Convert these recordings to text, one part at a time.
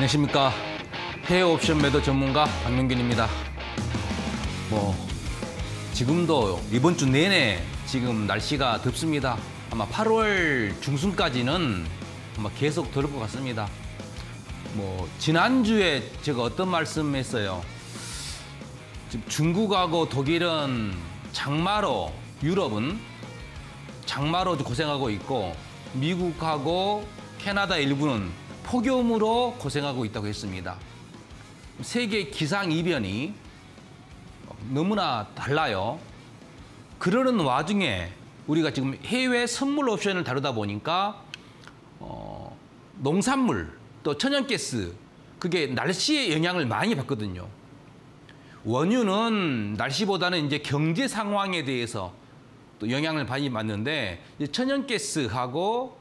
안녕하십니까. 해외 옵션 매도 전문가 박명균입니다. 뭐 지금도 이번 주 내내 지금 날씨가 덥습니다. 아마 8월 중순까지는 아마 계속 더울 것 같습니다. 뭐 지난주에 제가 어떤 말씀했어요. 지금 중국하고 독일은 장마로 유럽은 장마로 고생하고 있고 미국하고 캐나다 일부는 폭염으로 고생하고 있다고 했습니다. 세계 기상이변이 너무나 달라요. 그러는 와중에 우리가 지금 해외 선물 옵션을 다루다 보니까 어, 농산물 또 천연가스 그게 날씨의 영향을 많이 받거든요. 원유는 날씨보다는 이제 경제 상황에 대해서 또 영향을 많이 받는데 천연가스하고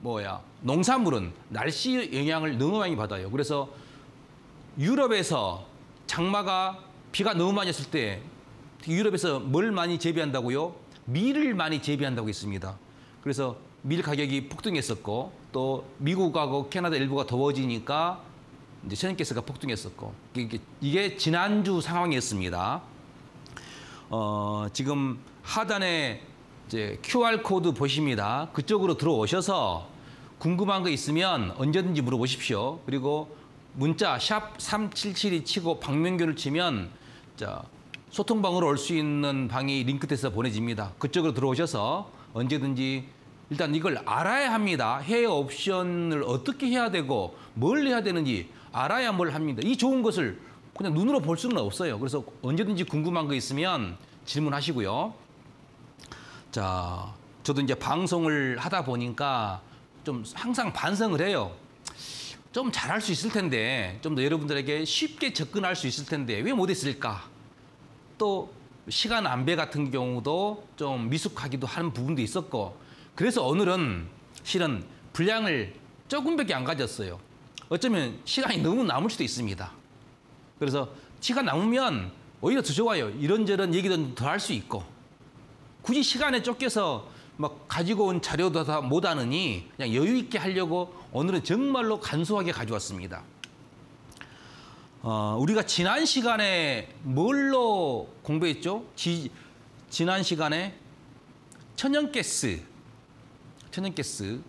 뭐야 농산물은 날씨 영향을 너무 많이 받아요. 그래서 유럽에서 장마가 비가 너무 많이 왔을 때 유럽에서 뭘 많이 재배한다고요? 밀을 많이 재배한다고 했습니다. 그래서 밀 가격이 폭등했었고 또 미국하고 캐나다 일부가 더워지니까 이제 천연가스가 폭등했었고 이게, 이게 지난주 상황이었습니다. 어, 지금 하단에 이제 QR 코드 보십니다. 그쪽으로 들어오셔서 궁금한 거 있으면 언제든지 물어보십시오. 그리고 문자 샵3772 치고 박명규를 치면 자, 소통방으로 올 수 있는 방이 링크돼서 보내집니다. 그쪽으로 들어오셔서 언제든지 일단 이걸 알아야 합니다. 해외 옵션을 어떻게 해야 되고 뭘 해야 되는지 알아야 뭘 합니다. 이 좋은 것을 그냥 눈으로 볼 수는 없어요. 그래서 언제든지 궁금한 거 있으면 질문하시고요. 자, 저도 이제 방송을 하다 보니까 좀 항상 반성을 해요. 좀 잘할 수 있을 텐데, 좀 더 여러분들에게 쉽게 접근할 수 있을 텐데, 왜 못했을까? 또 시간 안배 같은 경우도 좀 미숙하기도 하는 부분도 있었고, 그래서 오늘은 실은 분량을 조금밖에 안 가졌어요. 어쩌면 시간이 너무 남을 수도 있습니다. 그래서 시간 남으면 오히려 더 좋아요. 이런저런 얘기도 더 할 수 있고. 굳이 시간에 쫓겨서 막 가지고 온 자료도 다 못하느니 그냥 여유 있게 하려고 오늘은 정말로 간소하게 가져왔습니다. 어, 우리가 지난 시간에 뭘로 공부했죠? 지, 지난 시간에 천연가스, 천연가스,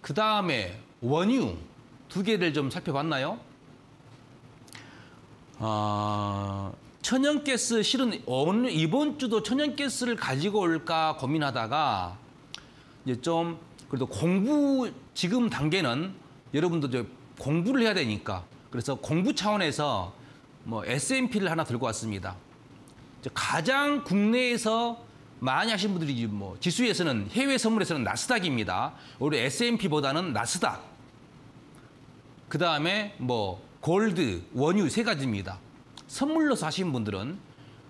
그 다음에 원유 두 개를 좀 살펴봤나요? 어, 천연가스 실은 이번 주도 천연가스를 가지고 올까 고민하다가 이제 좀 그래도 공부 지금 단계는 여러분도 이제 공부를 해야 되니까 그래서 공부 차원에서 뭐 SMP를 하나 들고 왔습니다. 가장 국내에서 많이 하신 분들이 뭐 지수에서는 해외 선물에서는 나스닥입니다. 우리 S&P보다는 나스닥. 그 다음에 뭐 골드, 원유 세 가지입니다. 선물로 사신 분들은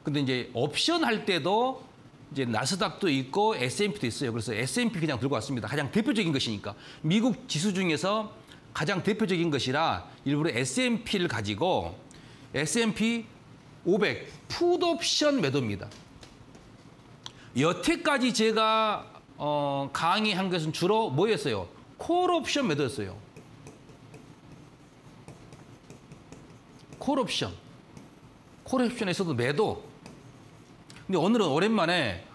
근데 이제 옵션 할 때도 이제 나스닥도 있고 S&P도 있어요. 그래서 S&P 그냥 들고 왔습니다. 가장 대표적인 것이니까. 미국 지수 중에서 가장 대표적인 것이라 일부러 S&P를 가지고 S&P 500 풋옵션 매도입니다. 여태까지 제가 어, 강의한 것은 주로 뭐였어요? 콜옵션 매도였어요. 콜옵션. 콜옵션에서도 매도, 근데 오늘은 오랜만에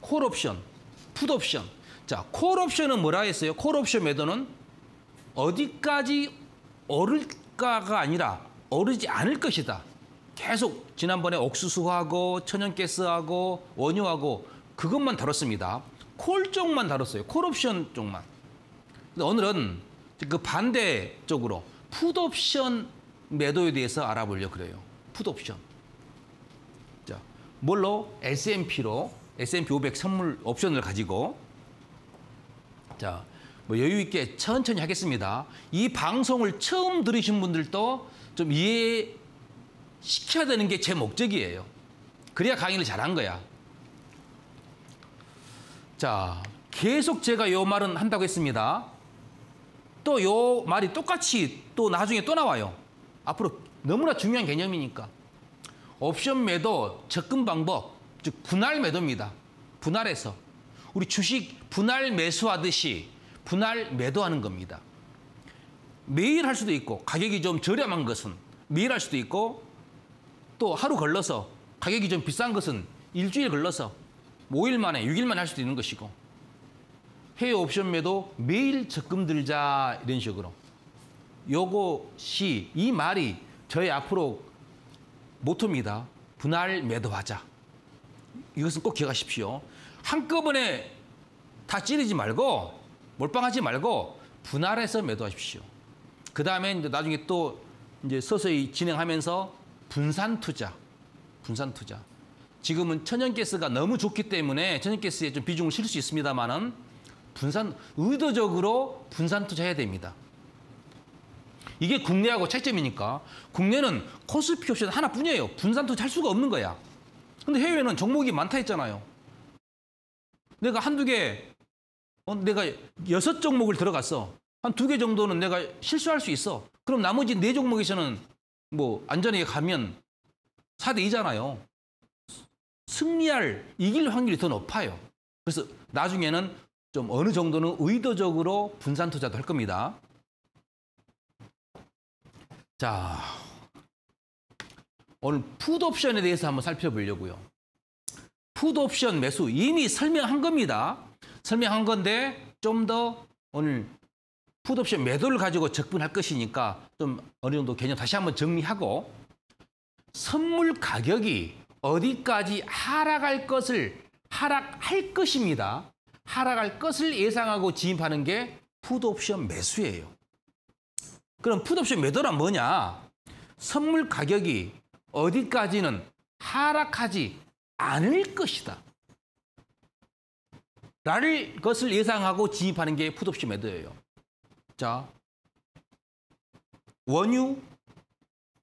콜 옵션, 풋 옵션. 자, 콜 옵션은 뭐라 했어요? 콜 옵션 매도는 어디까지 오를까가 아니라 오르지 않을 것이다. 계속 지난번에 옥수수하고 천연가스하고 원유하고 그것만 다뤘습니다. 콜 쪽만 다뤘어요. 콜 옵션 쪽만. 근데 오늘은 그 반대 쪽으로 풋 옵션 매도에 대해서 알아보려 그래요. 풋 옵션. 뭘로? S&P로 S&P 500 선물 옵션을 가지고 자, 뭐 여유 있게 천천히 하겠습니다. 이 방송을 처음 들으신 분들도 좀 이해시켜야 되는 게 제 목적이에요. 그래야 강의를 잘 한 거야. 자, 계속 제가 요 말은 한다고 했습니다. 또 요 말이 똑같이 또 나중에 또 나와요. 앞으로 너무나 중요한 개념이니까. 옵션 매도 접근 방법, 즉 분할 매도입니다. 분할해서 우리 주식 분할 매수하듯이 분할 매도하는 겁니다. 매일 할 수도 있고 가격이 좀 저렴한 것은 매일 할 수도 있고 또 하루 걸러서 가격이 좀 비싼 것은 일주일 걸러서 5일 뭐 만에 6일 만에 할 수도 있는 것이고 해외 옵션 매도 매일 적금 들자 이런 식으로 요것이 이 말이 저희 앞으로 모토입니다. 분할 매도하자. 이것은 꼭 기억하십시오. 한꺼번에 다 찌르지 말고 몰빵하지 말고 분할해서 매도하십시오. 그 다음에 이제 나중에 또 이제 서서히 진행하면서 분산 투자, 분산 투자. 지금은 천연가스가 너무 좋기 때문에 천연가스에 좀 비중을 실을 수 있습니다만은 분산 의도적으로 분산 투자해야 됩니다. 이게 국내하고 차이점이니까 국내는 코스피 옵션 하나뿐이에요. 분산 투자 할 수가 없는 거야. 근데 해외는 종목이 많다 했잖아요. 내가 한 두 개, 어, 내가 여섯 종목을 들어갔어. 한 두 개 정도는 내가 실수할 수 있어. 그럼 나머지 네 종목에서는 뭐 안전하게 가면 4대 2잖아요. 승리할, 이길 확률이 더 높아요. 그래서 나중에는 좀 어느 정도는 의도적으로 분산 투자도 할 겁니다. 자, 오늘 푸드 옵션에 대해서 한번 살펴보려고요. 푸드 옵션 매수 이미 설명한 겁니다. 설명한 건데 좀 더 오늘 푸드 옵션 매도를 가지고 접근할 것이니까 좀 어느 정도 개념 다시 한번 정리하고 선물 가격이 어디까지 하락할 것을 하락할 것입니다. 하락할 것을 예상하고 진입하는 게 푸드 옵션 매수예요. 그럼 풋옵션 매도란 뭐냐? 선물 가격이 어디까지는 하락하지 않을 것이다. 라를 것을 예상하고 진입하는 게 풋옵션 매도예요. 자, 원유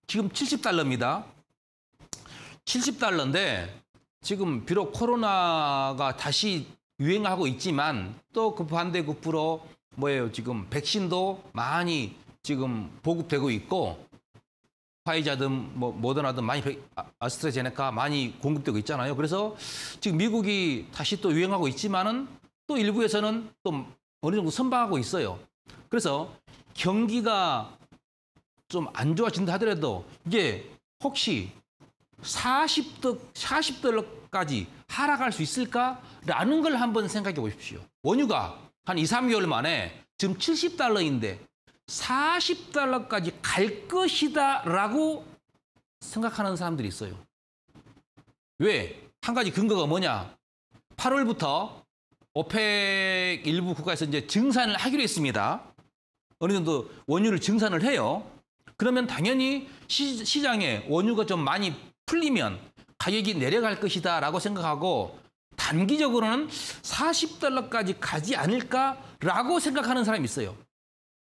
지금 70달러입니다. 70달러인데 지금 비록 코로나가 다시 유행하고 있지만 또 그 반대급부로 뭐예요 지금 백신도 많이 지금 보급되고 있고 화이자든 뭐 모더나든 많이 아, 아스트라제네카 많이 공급되고 있잖아요. 그래서 지금 미국이 다시 또 유행하고 있지만은 또 일부에서는 또 어느 정도 선방하고 있어요. 그래서 경기가 좀 안 좋아진다 하더라도 이게 혹시 40도 40달러까지 하락할 수 있을까라는 걸 한번 생각해 보십시오. 원유가 한 2, 3개월 만에 지금 70달러인데 40달러까지 갈 것이다 라고 생각하는 사람들이 있어요. 왜? 한 가지 근거가 뭐냐? 8월부터 오펙 일부 국가에서 이제 증산을 하기로 했습니다. 어느 정도 원유를 증산을 해요. 그러면 당연히 시, 장에 원유가 좀 많이 풀리면 가격이 내려갈 것이다 라고 생각하고 단기적으로는 40달러까지 가지 않을까라고 생각하는 사람이 있어요.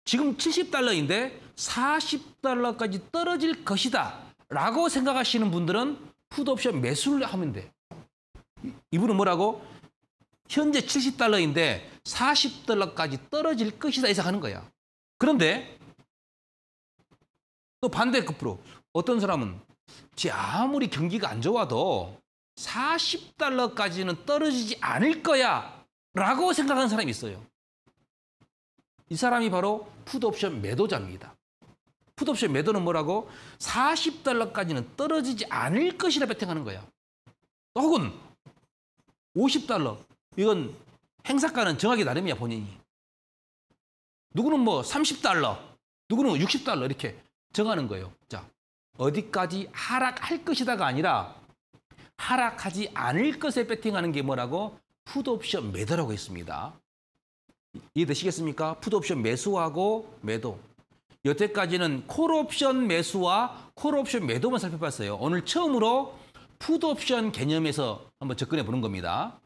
지금 70달러인데 40달러까지 떨어질 것이다 라고 생각하시는 분들은 푸드옵션 매수를 하면 돼 이분은 뭐라고? 현재 70달러인데 40달러까지 떨어질 것이다 예상하는 거야. 그런데 또 반대급으로 어떤 사람은 아무리 경기가 안 좋아도 40달러까지는 떨어지지 않을 거야 라고 생각하는 사람이 있어요. 이 사람이 바로 푸드옵션 매도자입니다. 푸드옵션 매도는 뭐라고? 40달러까지는 떨어지지 않을 것이라 베팅하는 거예요 혹은 50달러. 이건 행사가는 정하기 나름이야, 본인이. 누구는 뭐 30달러, 누구는 60달러 이렇게 정하는 거예요. 자, 어디까지 하락할 것이다가 아니라 하락하지 않을 것에 베팅하는 게 뭐라고? 푸드옵션 매도라고 했습니다. 이해되시겠습니까? 푸드옵션 매수하고 매도. 여태까지는 콜옵션 매수와 콜옵션 매도만 살펴봤어요. 오늘 처음으로 푸드옵션 개념에서 한번 접근해 보는 겁니다.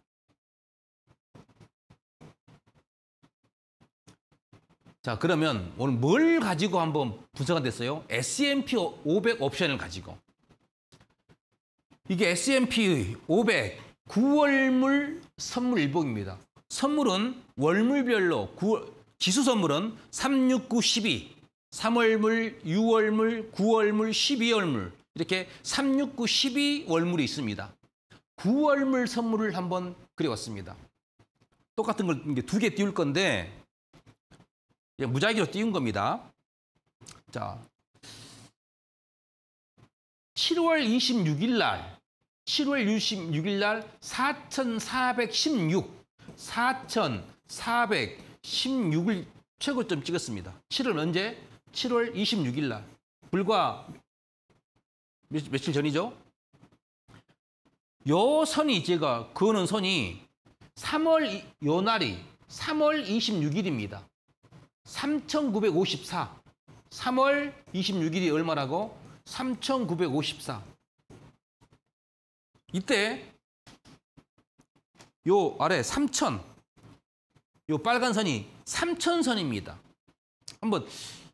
자 그러면 오늘 뭘 가지고 한번 분석이 됐어요? S&P 500 옵션을 가지고 이게 S&P 500 9월물 선물 일봉입니다. 선물은 월물별로 9월, 지수 선물은 3, 6, 9, 12 3월물, 6월물, 9월물, 12월물 이렇게 3, 6, 9, 12월물이 있습니다. 9월물 선물을 한번 그려봤습니다. 똑같은 걸 두 개 띄울 건데 무작위로 띄운 겁니다. 자, 7월 26일 날, 7월 26일 날4,416 4,416일 최고점 찍었습니다. 7월 언제? 7월 26일 날. 불과 며칠 전이죠? 요 선이 제가 그는 선이 3월 요 날이 3월 26일입니다. 3954. 3월 26일이 얼마라고? 3954. 이때 요 아래 3천 요 빨간 선이 3천 선입니다. 한번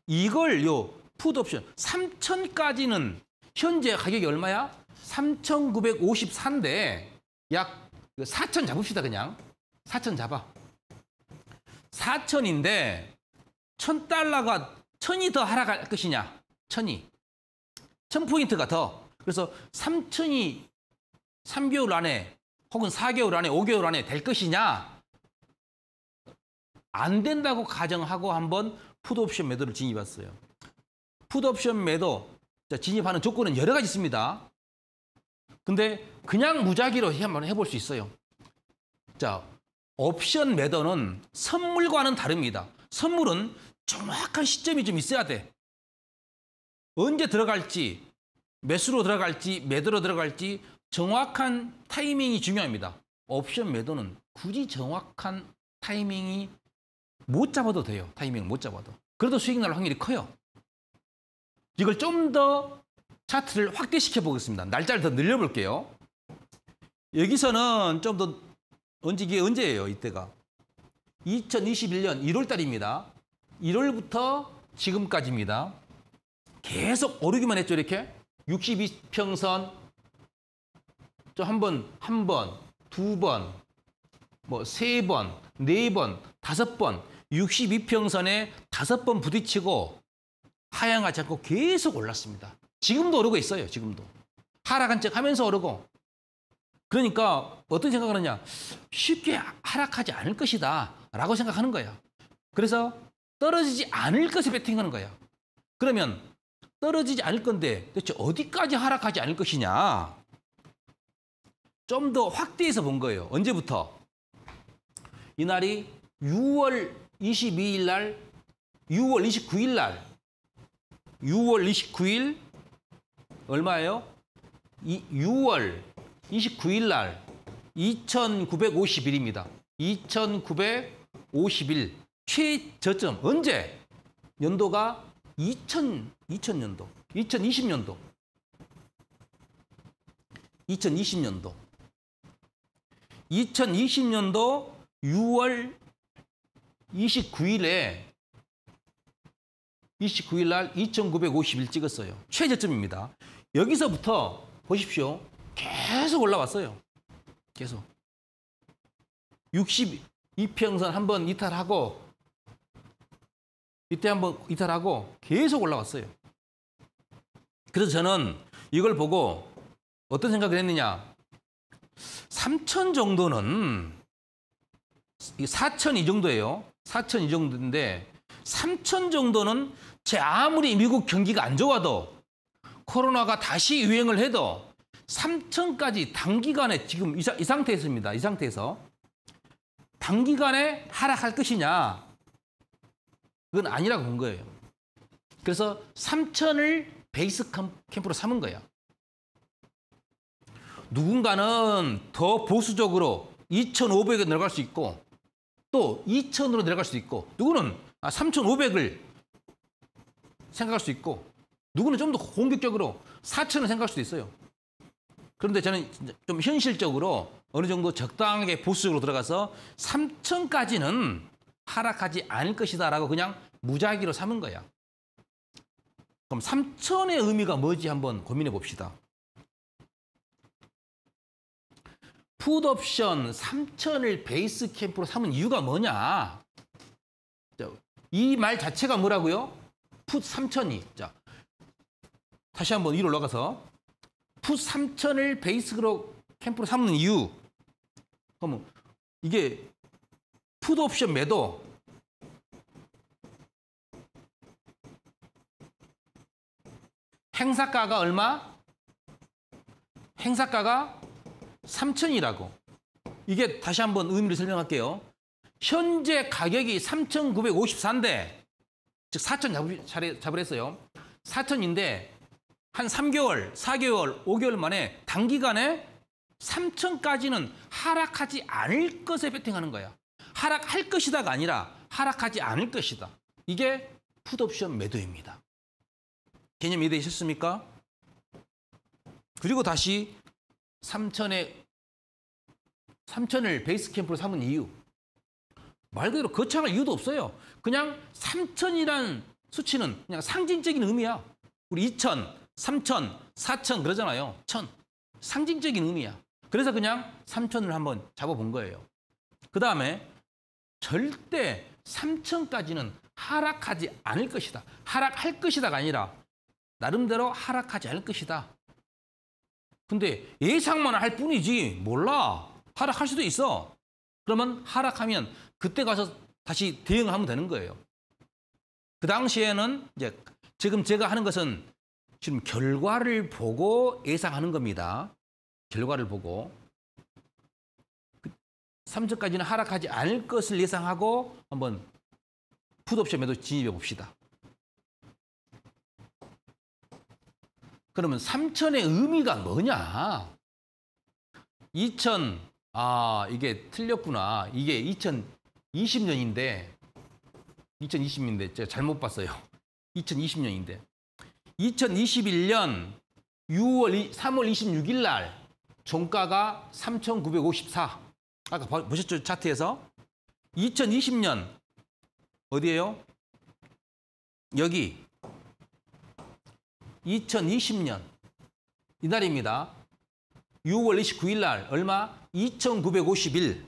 이걸 요 푸드 옵션 3천까지는 현재 가격이 얼마야? 3,954인데 약 4천 잡읍시다 그냥 4천 잡아 4천인데 천달러가천이더 하락할 것이냐 천이천포인트가더 그래서 3천이 3개월 안에 혹은 4개월 안에 5개월 안에 될 것이냐 안 된다고 가정하고 한번 푸드옵션 매도를 진입했어요. 푸드옵션 매도 진입하는 조건은 여러 가지 있습니다. 근데 그냥 무작위로 한번 해볼 수 있어요. 자, 옵션 매도는 선물과는 다릅니다. 선물은 정확한 시점이 좀 있어야 돼. 언제 들어갈지, 매수로 들어갈지, 매도로 들어갈지 정확한 타이밍이 중요합니다. 옵션 매도는 굳이 정확한 타이밍이 못 잡아도 돼요. 타이밍 못 잡아도. 그래도 수익 날 확률이 커요. 이걸 좀 더 차트를 확대시켜 보겠습니다. 날짜를 더 늘려볼게요. 여기서는 좀 더 언제 이게 언제예요? 이때가 2021년 1월 달입니다. 1월부터 지금까지입니다. 계속 오르기만 했죠, 이렇게. 62평선, 저한 번, 한 번, 두 번, 뭐 세 번, 네 번, 다섯 번, 62평선에 다섯 번 부딪히고 하향하지 않고 계속 올랐습니다. 지금도 오르고 있어요. 지금도. 하락한 척 하면서 오르고. 그러니까 어떤 생각을 하냐. 쉽게 하락하지 않을 것이다. 라고 생각하는 거예요. 그래서 떨어지지 않을 것을 베팅하는 거예요. 그러면 떨어지지 않을 건데 대체 어디까지 하락하지 않을 것이냐. 좀더 확대해서 본 거예요. 언제부터? 이날이 6월 22일 날, 6월 29일 날, 6월 29일 얼마예요? 이, 6월 29일 날 2950일입니다. 2950일 최저점 언제? 연도가 2000, 2000년도, 2020년도, 2020년도. 2020년도 6월 29일에 29일 날 2,951 찍었어요. 최저점입니다. 여기서부터 보십시오. 계속 올라왔어요. 계속. 62평선 한 번 이탈하고 이때 한번 이탈하고 계속 올라왔어요. 그래서 저는 이걸 보고 어떤 생각을 했느냐. 3천 정도는 4천 이 정도예요. 4천 이 정도인데 3천 정도는 제 아무리 미국 경기가 안 좋아도 코로나가 다시 유행을 해도 3천까지 단기간에 지금 이, 이 상태에서입니다. 이 상태에서 단기간에 하락할 것이냐 그건 아니라고 본 거예요. 그래서 3천을 베이스 캠프로 삼은 거예요 누군가는 더 보수적으로 2,500에 내려갈 수 있고 또 2,000으로 내려갈 수 있고 누구는 3,500을 아, 생각할 수 있고 누구는 좀 더 공격적으로 4,000을 생각할 수도 있어요. 그런데 저는 좀 현실적으로 어느 정도 적당하게 보수적으로 들어가서 3,000까지는 하락하지 않을 것이다 라고 그냥 무작위로 삼은 거야. 그럼 3,000의 의미가 뭐지 한번 고민해 봅시다. 푸드옵션 3천을 베이스 캠프로 삼은 이유가 뭐냐? 이 말 자체가 뭐라고요? 푸드 3천이. 자, 다시 한번 위로 올라가서 푸드 3천을 베이스 캠프로 삼는 이유. 그러면 이게 푸드옵션 매도 행사가가 얼마? 행사가가 3천이라고 이게 다시 한번 의미를 설명할게요. 현재 가격이 3,954인데 즉 4천 잡을, 잡을 했어요. 4천인데 한 3개월, 4개월, 5개월 만에 단기간에 3천까지는 하락하지 않을 것에 베팅하는 거야. 하락할 것이다가 아니라 하락하지 않을 것이다. 이게 풋옵션 매도입니다. 개념 이해되셨습니까? 그리고 다시 삼천에 삼천을 베이스 캠프로 삼은 이유 말 그대로 거창할 이유도 없어요. 그냥 삼천이란 수치는 그냥 상징적인 의미야. 우리 이천, 삼천, 사천 그러잖아요. 천 상징적인 의미야. 그래서 그냥 삼천을 한번 잡아본 거예요. 그 다음에 절대 삼천까지는 하락하지 않을 것이다. 하락할 것이다가 아니라 나름대로 하락하지 않을 것이다. 근데 예상만 할 뿐이지 몰라. 하락할 수도 있어. 그러면 하락하면 그때 가서 다시 대응하면 되는 거예요. 그 당시에는 이제 지금 제가 하는 것은 지금 결과를 보고 예상하는 겁니다. 결과를 보고 3주까지는 그 하락하지 않을 것을 예상하고 한번 푸드옵션 에도 진입해 봅시다. 그러면 삼천의 의미가 뭐냐? 2000, 아, 이게 틀렸구나. 이게 2020년인데, 2020인데, 년 제가 잘못 봤어요. 2020년인데. 2021년 6월, 3월 26일 날, 종가가 3,954. 아까 보셨죠? 차트에서. 2020년, 어디에요? 여기, 2020년 이날입니다. 6월 29일 날 얼마? 2951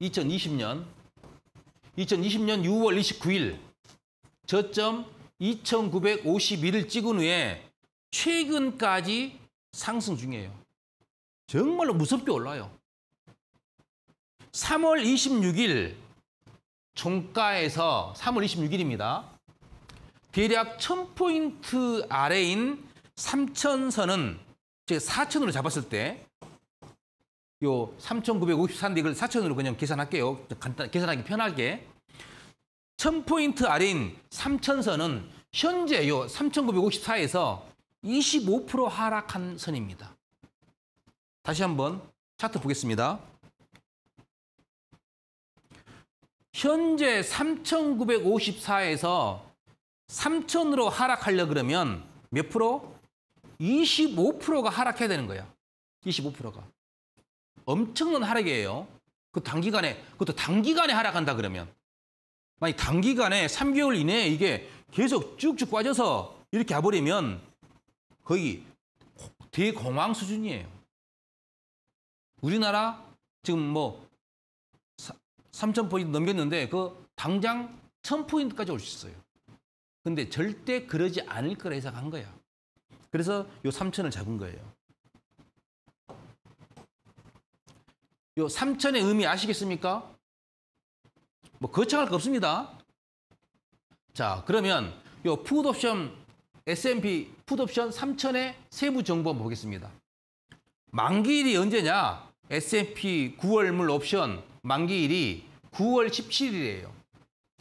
2020년 2020년 6월 29일 저점 2951을 찍은 후에 최근까지 상승 중이에요. 정말로 무섭게 올라요. 3월 26일 종가에서 3월 26일입니다. 대략 1000포인트 아래인 3000선은 4000으로 잡았을 때요 3954인데 이걸 4000으로 그냥 계산할게요. 간단 계산하기 편하게. 1000포인트 아래인 3000선은 현재 요 3954에서 25% 하락한 선입니다. 다시 한번 차트 보겠습니다. 현재 3,954에서 3,000으로 하락하려 그러면 몇 프로? 25%가 하락해야 되는 거야. 25%가. 엄청난 하락이에요. 그 단기간에, 그것도 단기간에 하락한다 그러면. 만약 단기간에 3개월 이내에 이게 계속 쭉쭉 빠져서 이렇게 가버리면 거의 대공황 수준이에요. 우리나라 지금 뭐 3,000포인트 넘겼는데 그 당장 1,000포인트까지 올 수 있어요. 근데 절대 그러지 않을 거라 해석한 거야. 그래서 요 3,000을 잡은 거예요. 요 3,000의 의미 아시겠습니까? 뭐 거창할 거 없습니다. 자, 그러면 요푸드옵션 S&P 푸드옵션 3,000의 세부 정보 한번 보겠습니다. 만기일이 언제냐? S&P 9월물 옵션 만기일이 9월 17일이에요.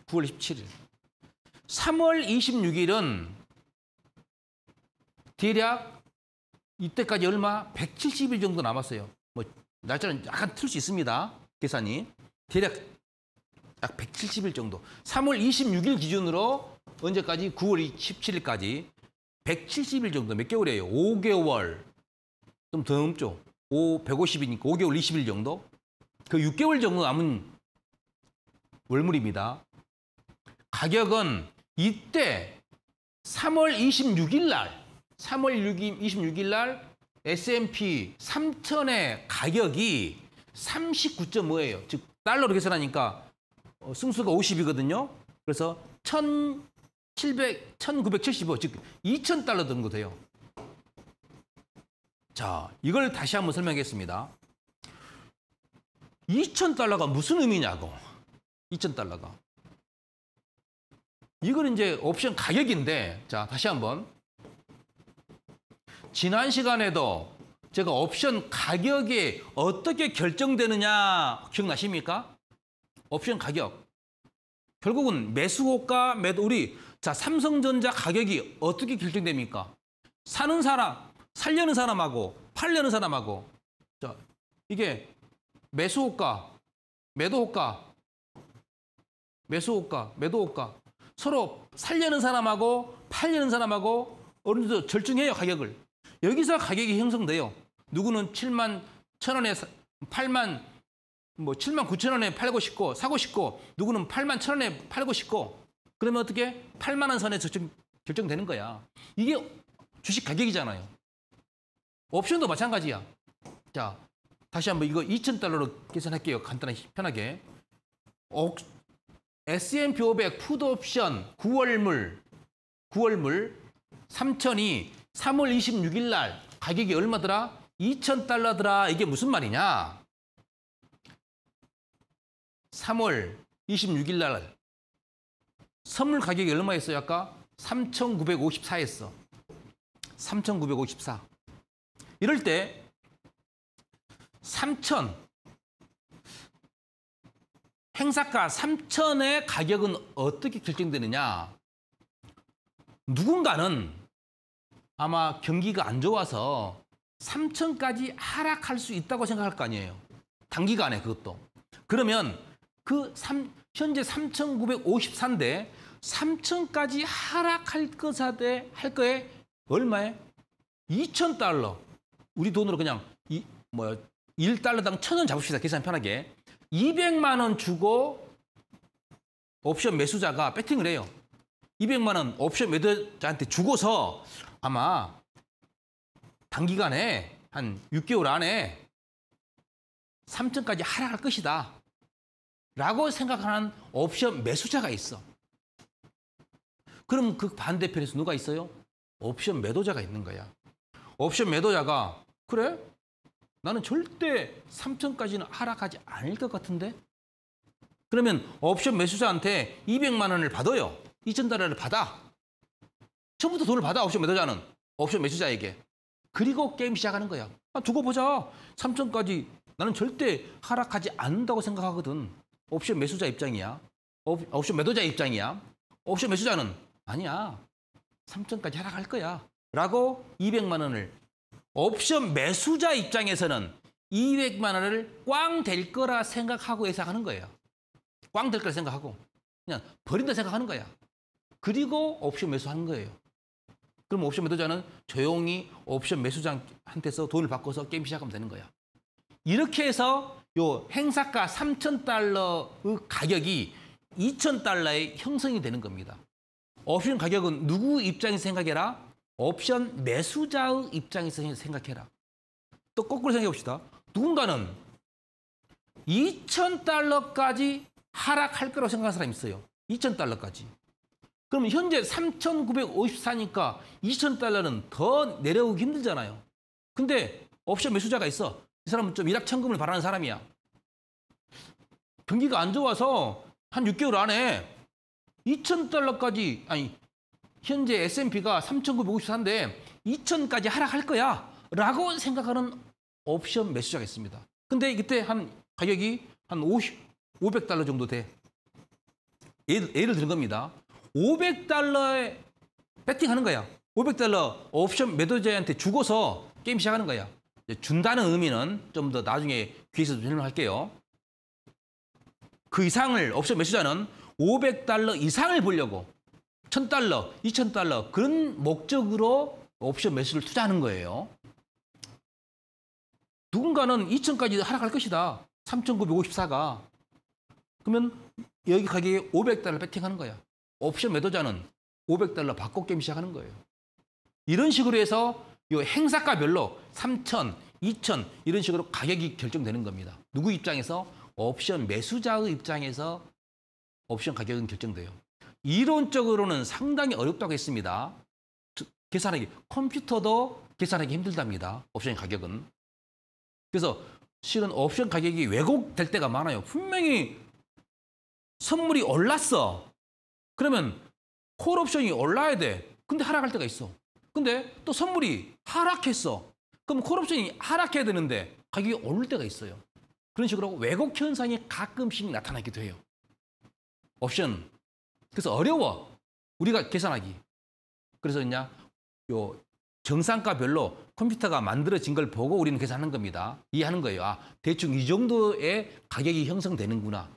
9월 17일. 3월 26일은 대략 이때까지 얼마? 170일 정도 남았어요. 뭐 날짜는 약간 틀 수 있습니다. 계산이. 대략 약 170일 정도. 3월 26일 기준으로 언제까지? 9월 17일까지 170일 정도 몇 개월이에요? 5개월. 좀 더 넘죠? 5, 150이니까 5개월 20일 정도? 그 6개월 정도 남은 월물입니다. 가격은 이때 3월 26일 날 3월 26일 날 S&P 3000의 가격이 39.5예요. 즉 달러로 계산하니까 어, 승수가 50이거든요. 그래서 1700, 1975, 즉 2000달러 정도 돼요. 자, 이걸 다시 한번 설명하겠습니다. 2000달러가 무슨 의미냐고. 2,000달러가. 이건 이제 옵션 가격인데, 자, 다시 한번. 지난 시간에도 제가 옵션 가격이 어떻게 결정되느냐 기억나십니까? 옵션 가격. 결국은 매수고가, 매도, 우리, 자, 삼성전자 가격이 어떻게 결정됩니까? 사는 사람, 살려는 사람하고, 팔려는 사람하고, 자, 이게 매수호가, 매도호가, 매수호가, 매도호가 서로 살려는 사람하고 팔려는 사람하고 어느 정도 절충해요 가격을. 여기서 가격이 형성돼요. 누구는 7만 천 원에 8만 뭐 7만 9천 원에 팔고 싶고 사고 싶고 누구는 8만 1천 원에 팔고 싶고 그러면 어떻게 8만 원 선에 결정, 결정되는 거야. 이게 주식 가격이잖아요. 옵션도 마찬가지야. 자 다시 한번 이거 2천 달러로 계산할게요. 간단하게 편하게. S&P 500 푸드옵션 9월물 9월물 3천이 3월 26일 날 가격이 얼마더라? 2천 달러더라. 이게 무슨 말이냐? 3월 26일 날 선물 가격이 얼마였어요? 아까 3,954였어. 3,954. 이럴 때 3천 행사가 3천의 가격은 어떻게 결정되느냐? 누군가는 아마 경기가 안 좋아서 3천까지 하락할 수 있다고 생각할 거 아니에요. 단기간에 그것도. 그러면 그 3, 현재 3,954인데 3천까지 하락할 것에 할 거에 얼마에? 2천 달러. 우리 돈으로 그냥 이, 뭐 1달러당 1천원 잡읍시다. 계산 편하게. 200만 원 주고 옵션 매수자가 배팅을 해요. 200만 원 옵션 매도자한테 주고서 아마 단기간에 한 6개월 안에 3천까지 하락할 것이다. 라고 생각하는 옵션 매수자가 있어. 그럼 그 반대편에서 누가 있어요? 옵션 매도자가 있는 거야. 옵션 매도자가 그래? 나는 절대 3천까지는 하락하지 않을 것 같은데? 그러면 옵션 매수자한테 200만 원을 받아요. 2천 달러를 받아. 처음부터 돈을 받아, 옵션 매수자는 옵션 매수자에게. 그리고 게임 시작하는 거야. 아, 두고 보자. 3천까지 나는 절대 하락하지 않는다고 생각하거든. 옵션 매수자 입장이야. 옵션 매도자 입장이야. 옵션 매수자는 아니야. 3천까지 하락할 거야. 라고 200만 원을 옵션 매수자 입장에서는 200만 원을 꽝 될 거라 생각하고 예상하는 거예요. 꽝 될 거라 생각하고 그냥 버린다 생각하는 거야. 그리고 옵션 매수하는 거예요. 그럼 옵션 매도자는 조용히 옵션 매수장한테서 돈을 바꿔서 게임 시작하면 되는 거야. 이렇게 해서 요 행사가 3천달러의 가격이 2천달러에 형성이 되는 겁니다. 옵션 가격은 누구 입장에서 생각해라? 옵션 매수자의 입장에서 생각해라. 또 거꾸로 생각해 봅시다. 누군가는 2,000달러까지 하락할 거라고 생각하는 사람이 있어요. 2,000달러까지. 그러면 현재 3,954니까 2,000달러는 더 내려오기 힘들잖아요. 근데 옵션 매수자가 있어. 이 사람은 좀 일확천금을 바라는 사람이야. 경기가 안 좋아서 한 6개월 안에 2,000달러까지, 아니, 현재 S&P가 3,953인데 2,000까지 하락할 거야 라고 생각하는 옵션 매수자가 있습니다. 근데 그때 한 가격이 한 50, 500달러 정도 돼. 예를, 예를 들은 겁니다. 500달러에 배팅하는 거야. 500달러 옵션 매도자한테 주고서 게임 시작하는 거야. 준다는 의미는 좀 더 나중에 귀에서 설명할게요. 그 이상을 옵션 매수자는 500달러 이상을 보려고 1 0 0 0달러2 0 0 0 달러 그런 목적으로 옵션 매수를 투자하는 거예요. 누군가는 2 0 0 0까지 하락할 것이다. 3 9 5 4가 그러면 여기 가격에 5 0 0 달러 베팅하는 거야. 옵션 매도자는 5 0 0 달러 바고 게임 시작하는 거예요. 이런 식으로 해서 요 행사가별로 3000, 2000 이런 식으로 가격이 결정되는 겁니다. 누구 입장에서? 옵션 매수자의 입장에서 옵션 가격은 결정돼요. 이론적으로는 상당히 어렵다고 했습니다. 계산하기, 컴퓨터도 계산하기 힘들답니다. 옵션 가격은. 그래서 실은 옵션 가격이 왜곡될 때가 많아요. 분명히 선물이 올랐어. 그러면 콜 옵션이 올라야 돼. 근데 하락할 때가 있어. 근데 또 선물이 하락했어. 그럼 콜 옵션이 하락해야 되는데 가격이 오를 때가 있어요. 그런 식으로 왜곡 현상이 가끔씩 나타나기도 해요. 옵션 그래서 어려워. 우리가 계산하기. 그래서 그냥 요 정상가별로 컴퓨터가 만들어진 걸 보고 우리는 계산하는 겁니다. 이해하는 거예요. 아, 대충 이 정도의 가격이 형성되는구나.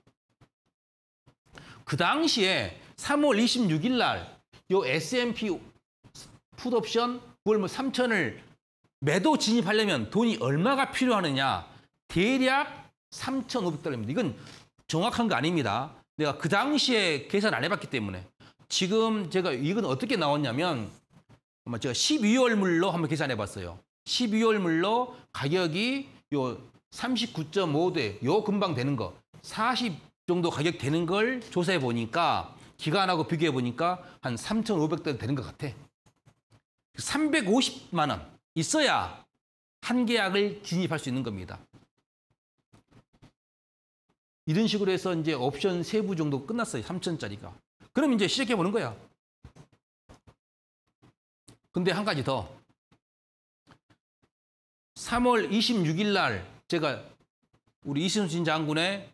그 당시에 3월 26일 날요 S&P 푸드옵션 9월 3천을 뭐 매도 진입하려면 돈이 얼마가 필요하느냐. 대략 3,500달러입니다. 이건 정확한 거 아닙니다. 내가 그 당시에 계산 안 해봤기 때문에 지금 제가 이건 어떻게 나왔냐면 아마 제가 12월 물로 한번 계산해 봤어요. 12월 물로 가격이 요 39.5대 요 금방 되는 거 40 정도 가격 되는 걸 조사해 보니까 기간하고 비교해 보니까 한 3,500대 되는 것 같아. 350만 원 있어야 한 계약을 진입할 수 있는 겁니다. 이런 식으로 해서 이제 옵션 세부 정도 끝났어요. 3천짜리가. 그럼 이제 시작해 보는 거야. 근데 한 가지 더. 3월 26일 날 제가 우리 이순신 장군의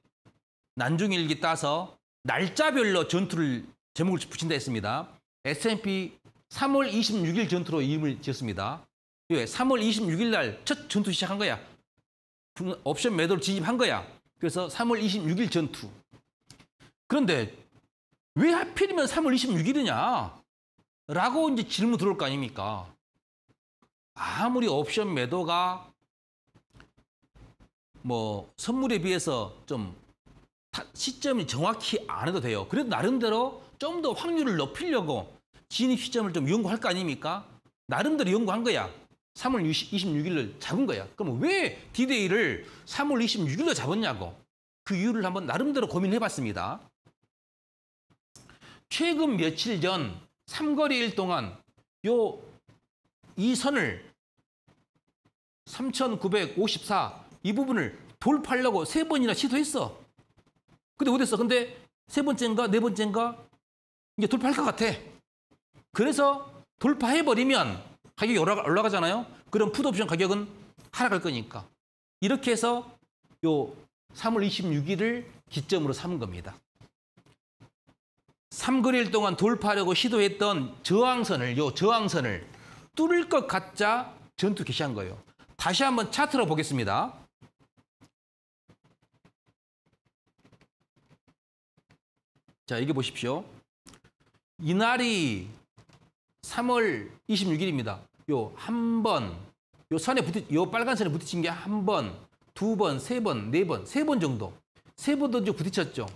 난중일기 따서 날짜별로 전투를 제목을 붙인다 했습니다. S&P 3월 26일 전투로 이름을 지었습니다. 왜? 예, 3월 26일 날 첫 전투 시작한 거야. 옵션 매도를 진입한 거야. 그래서 3월 26일 전투. 그런데 왜 하필이면 3월 26일이냐? 라고 이제 질문 들어올 거 아닙니까? 아무리 옵션 매도가 뭐 선물에 비해서 좀 시점이 정확히 안 해도 돼요. 그래도 나름대로 좀 더 확률을 높이려고 진입 시점을 좀 연구할 거 아닙니까? 나름대로 연구한 거야. 3월 26일을 잡은 거야. 그럼 왜 디데이를 3월 26일로 잡았냐고. 그 이유를 한번 나름대로 고민해 봤습니다. 최근 며칠 전 삼거리일 동안 요 이 선을 3954 이 부분을 돌파하려고 세 번이나 시도했어. 근데 어땠어? 근데 세 번째인가 네 번째인가 이제 돌파할 것 같아. 그래서 돌파해버리면 가격이 올라가, 잖아요 그럼 드옵션 가격은 하락할 거니까. 이렇게 해서 요 3월 26일을 기점으로 삼은 겁니다. 3거래일 동안 돌파하려고 시도했던 저항선을 요 저항선을 뚫을 것 같자 전투 개시한 거예요. 다시 한번 차트로 보겠습니다. 자, 이게 보십시오. 이날이 3월 26일입니다. 요 한 번, 요 선에 붙이, 요 빨간 선에 부딪힌 게 한 번, 두 번, 세 번, 네 번, 세 번 정도. 세번 정도 부딪혔죠.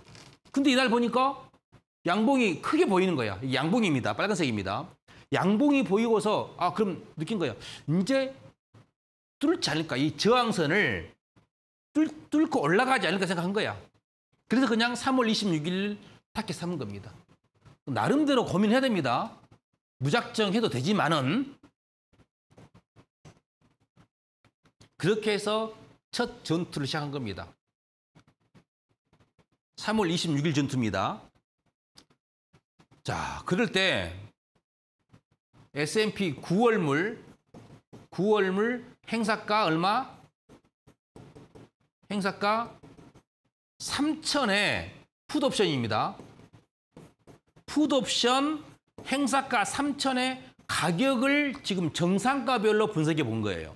근데 이날 보니까 양봉이 크게 보이는 거야. 양봉입니다. 빨간색입니다. 양봉이 보이고서 아 그럼 느낀 거예요. 이제 뚫지 않을까. 이 저항선을 뚫, 뚫고 올라가지 않을까 생각한 거야. 그래서 그냥 3월 26일 타게 삼은 겁니다. 나름대로 고민해야 됩니다. 무작정 해도 되지만은 그렇게 해서 첫 전투를 시작한 겁니다. 3월 26일 전투입니다. 자, 그럴 때 S&P 9월물 9월물 행사가 얼마? 행사가 3천의 드옵션입니다푸드옵션 행사가 3천의 가격을 지금 정상가별로 분석해 본 거예요.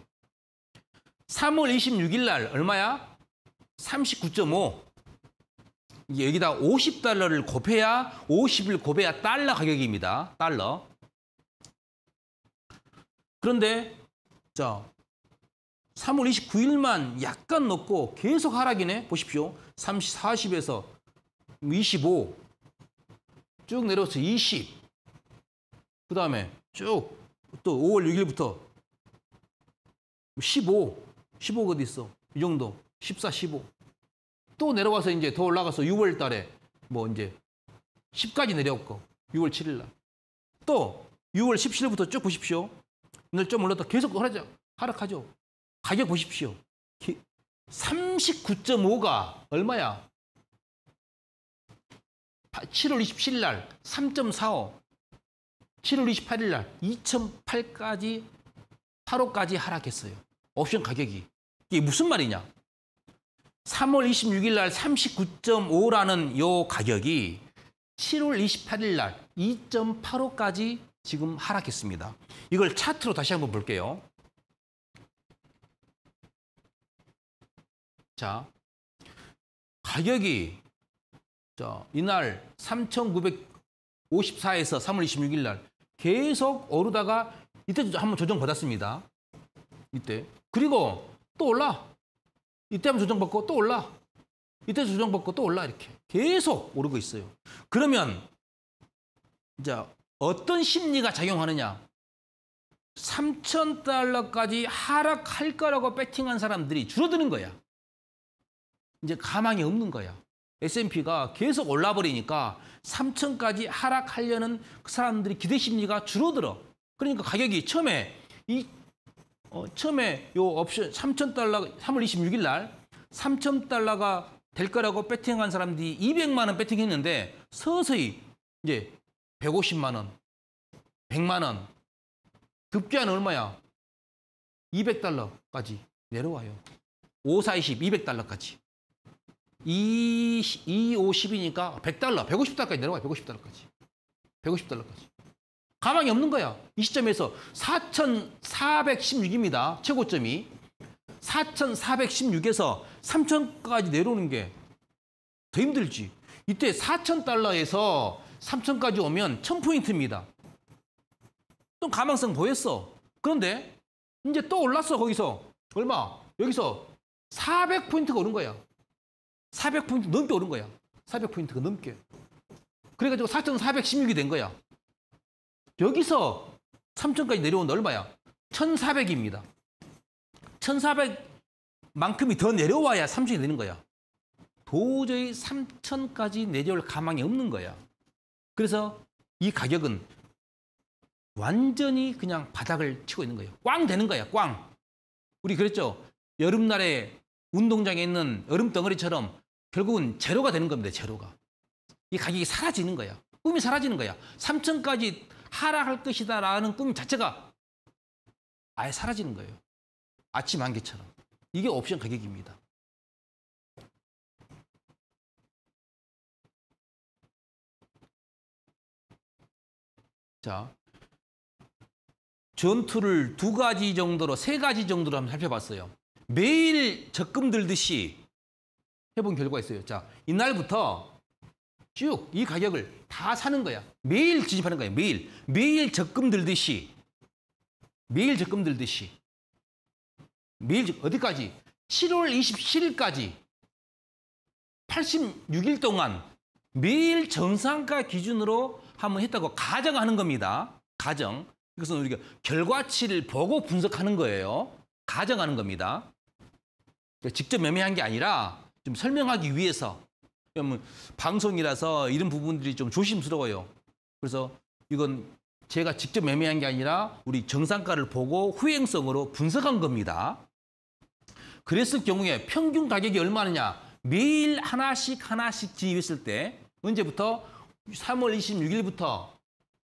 3월 26일 날 얼마야? 39.5. 여기다 50달러를 곱해야 50을 곱해야 달러 가격입니다. 달러. 그런데 자 3월 29일만 약간 높고 계속 하락이네. 보십시오. 30, 40에서 25 쭉 내려서 20그 다음에 쭉 또 5월 6일부터 15, 15가 어디 있어? 이 정도. 14, 15. 또 내려와서 이제 더 올라가서 6월 달에 뭐 이제 10까지 내려왔고 6월 7일 날. 또 6월 17일부터 쭉 보십시오. 오늘 좀 올랐다 계속 하락, 하락하죠. 가격 보십시오. 39.5가 얼마야? 7월 27일 날 3.45. 7월 28일 날 2008까지 8호까지 하락했어요. 옵션 가격이. 이게 무슨 말이냐? 3월 26일 날 39.5라는 요 가격이 7월 28일 날2 8호까지 지금 하락했습니다. 이걸 차트로 다시 한번 볼게요. 자, 가격이 자, 이날 3,954에서 3월 26일 날 계속 오르다가 이때 한번 조정받았습니다. 이때. 그리고 또 올라. 이때 한번 조정받고 또 올라. 이때 조정받고 또 올라 이렇게 계속 오르고 있어요. 그러면 이제 어떤 심리가 작용하느냐? 3천 달러까지 하락할 거라고 배팅한 사람들이 줄어드는 거야. 이제 가망이 없는 거야. S&P가 계속 올라버리니까 3천까지 하락하려는 그 사람들이 기대 심리가 줄어들어. 그러니까 가격이 처음에 이 어, 처음에 요 옵션 3천 달러 3월 26일 날 3천 달러가 될 거라고 배팅한 사람들이 200만 원 배팅했는데 서서히 이제 150만 원, 100만 원, 급제는 얼마야? 200달러까지 내려와요. 5, 4, 20, 200달러까지. 2, 50이니까 100달러, 150달러까지 내려가 150달러까지. 150달러까지. 가망이 없는 거야. 이 시점에서 4,416입니다. 최고점이. 4,416에서 3,000까지 내려오는 게 더 힘들지. 이때 4,000달러에서 3,000까지 오면 1,000포인트입니다. 좀 가망성 보였어. 그런데 이제 또 올랐어, 거기서. 얼마? 여기서 400포인트가 오른 거야. 400포인트 넘게 오른 거예요 400포인트가 넘게. 그래가지고 4,416이 된거예요 여기서 3천까지 내려온 얼마야? 1,400입니다. 1,400만큼이 더 내려와야 3 0 0 0이 되는 거예요 도저히 3천까지 내려올 가망이 없는 거예요 그래서 이 가격은 완전히 그냥 바닥을 치고 있는 거예요. 꽝 되는 거예요 꽝. 우리 그랬죠? 여름날에 운동장에 있는 얼음 덩어리처럼 결국은 제로가 되는 겁니다. 제로가. 이 가격이 사라지는 거야. 꿈이 사라지는 거야. 3천까지 하락할 것이다 라는 꿈 자체가 아예 사라지는 거예요. 아침 안개처럼. 이게 옵션 가격입니다. 자, 전투를 두 가지 정도로, 세 가지 정도로 한번 살펴봤어요. 매일 적금 들듯이 해본 결과가 있어요. 자, 이날부터 쭉 이 가격을 다 사는 거야. 매일 지집하는 거야. 매일. 매일 적금 들듯이. 매일 적금 들듯이. 매일 어디까지? 7월 27일까지 86일 동안 매일 정상가 기준으로 한번 했다고 가정하는 겁니다. 가정. 이것은 우리가 결과치를 보고 분석하는 거예요. 가정하는 겁니다. 직접 매매한 게 아니라 좀 설명하기 위해서 왜냐면 방송이라서 이런 부분들이 좀 조심스러워요. 그래서 이건 제가 직접 매매한 게 아니라 우리 정상가를 보고 후행성으로 분석한 겁니다. 그랬을 경우에 평균 가격이 얼마느냐 매일 하나씩 하나씩 진입했을 때 언제부터 3월 26일부터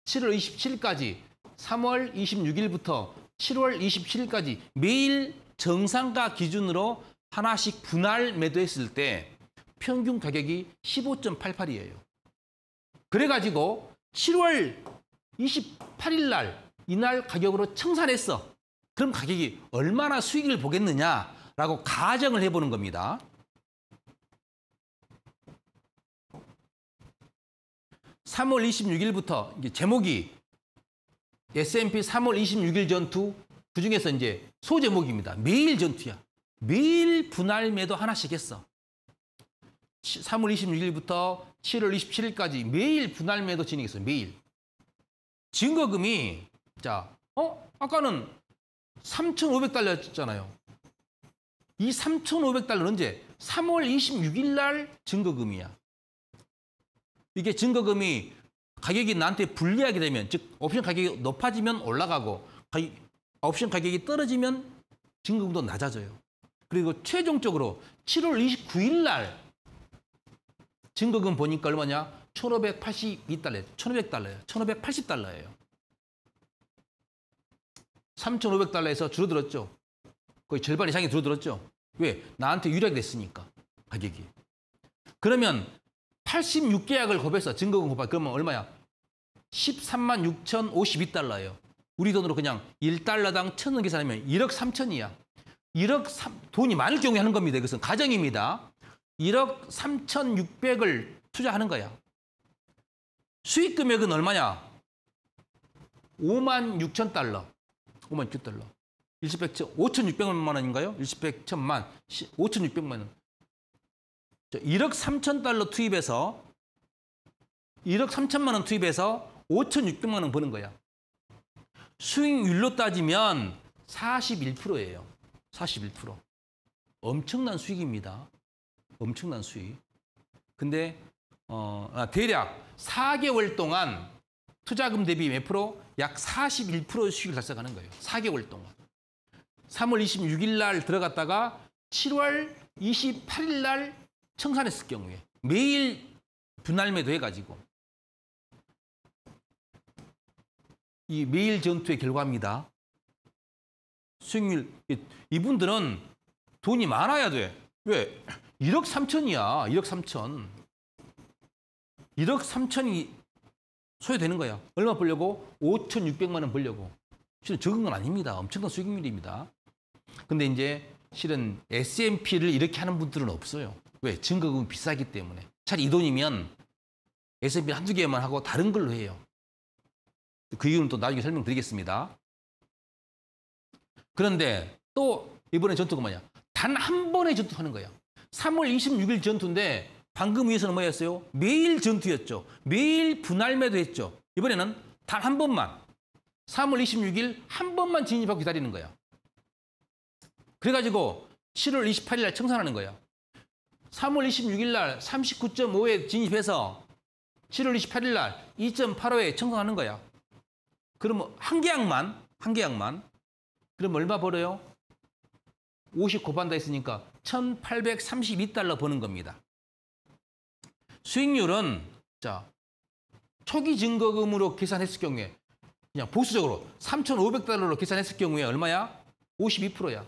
7월 27일까지 3월 26일부터 7월 27일까지 매일 정상가 기준으로 하나씩 분할 매도했을 때 평균 가격이 15.88이에요. 그래가지고 7월 28일 날 이날 가격으로 청산했어. 그럼 가격이 얼마나 수익을 보겠느냐라고 가정을 해보는 겁니다. 3월2 6일부터 제목이 S&P 3월2 6일 전투 그중에서 이제 소제목입니다. 매일 전투야. 매일 분할 매도 하나씩 했어. 3월 26일부터 7월 27일까지 매일 분할 매도 진행했어요. 매일. 증거금이 자, 어? 아까는 3,500달러였잖아요. 이 3,500달러는 언제? 3월 26일 날 증거금이야. 이게 증거금이 가격이 나한테 불리하게 되면 즉 옵션 가격이 높아지면 올라가고 옵션 가격이 떨어지면 증거금도 낮아져요. 그리고 최종적으로 7월 29일 날 증거금 보니까 얼마냐? 1,582달러, 1 5 0 0달러요 1,580달러예요. 3,500달러에서 줄어들었죠. 거의 절반 이상이 줄어들었죠. 왜? 나한테 유리하게 됐으니까 가격이. 그러면 86계약을 곱해서 증거금 곱발 그러면 얼마야? 13만 6,052달러예요. 우리 돈으로 그냥 1달러당 1 0 0원 계산하면 1억 3천이야. 1억 3, 돈이 많을 경우에 하는 겁니다. 이것은 가정입니다. 1억 3,600을 투자하는 거야. 수익 금액은 얼마냐? 5만 6천 달러. 5만 6천 달러. 5,600만 원인가요? 1,100천만, 5,600만 원. 1억 3천 달러 투입해서 1억 3천만 원 투입해서 5,600만 원 버는 거야. 수익률로 따지면 41%예요. 41%. 엄청난 수익입니다. 엄청난 수익. 근데 어, 아, 대략 4개월 동안 투자금 대비 몇 프로? 약 41%의 수익을 달성하는 거예요. 4개월 동안. 3월 26일 날 들어갔다가 7월 28일 날 청산했을 경우에 매일 분할 매도해가지고 이 매일 전투의 결과입니다. 수익률 이분들은 돈이 많아야 돼. 왜? 1억 3천이야. 1억 3천. 1억 3천이 소요되는 거야. 얼마 벌려고? 5,600만 원 벌려고. 실은 적은 건 아닙니다. 엄청난 수익률입니다. 근데 이제 실은 S&P를 이렇게 하는 분들은 없어요. 왜? 증거금이 비싸기 때문에. 차라리 이 돈이면 S&P 한두 개만 하고 다른 걸로 해요. 그 이유는 또 나중에 설명드리겠습니다. 그런데 또 이번에 전투가 뭐냐? 단 한 번의 전투하는 거예요. 3월 26일 전투인데 방금 위에서는 뭐였어요? 매일 전투였죠. 매일 분할매도 했죠. 이번에는 단 한 번만 3월 26일 한 번만 진입하고 기다리는 거예요. 그래가지고 7월 28일 날 청산하는 거예요. 3월 26일 날 39.5에 진입해서 7월 28일 날 2.85에 청산하는 거야. 그러면 한 계약만, 한 계약만 그럼 얼마 벌어요? 50 곱한다 했으니까 1832달러 버는 겁니다. 수익률은 자 초기 증거금으로 계산했을 경우에 그냥 보수적으로 3,500달러로 계산했을 경우에 얼마야? 52%야.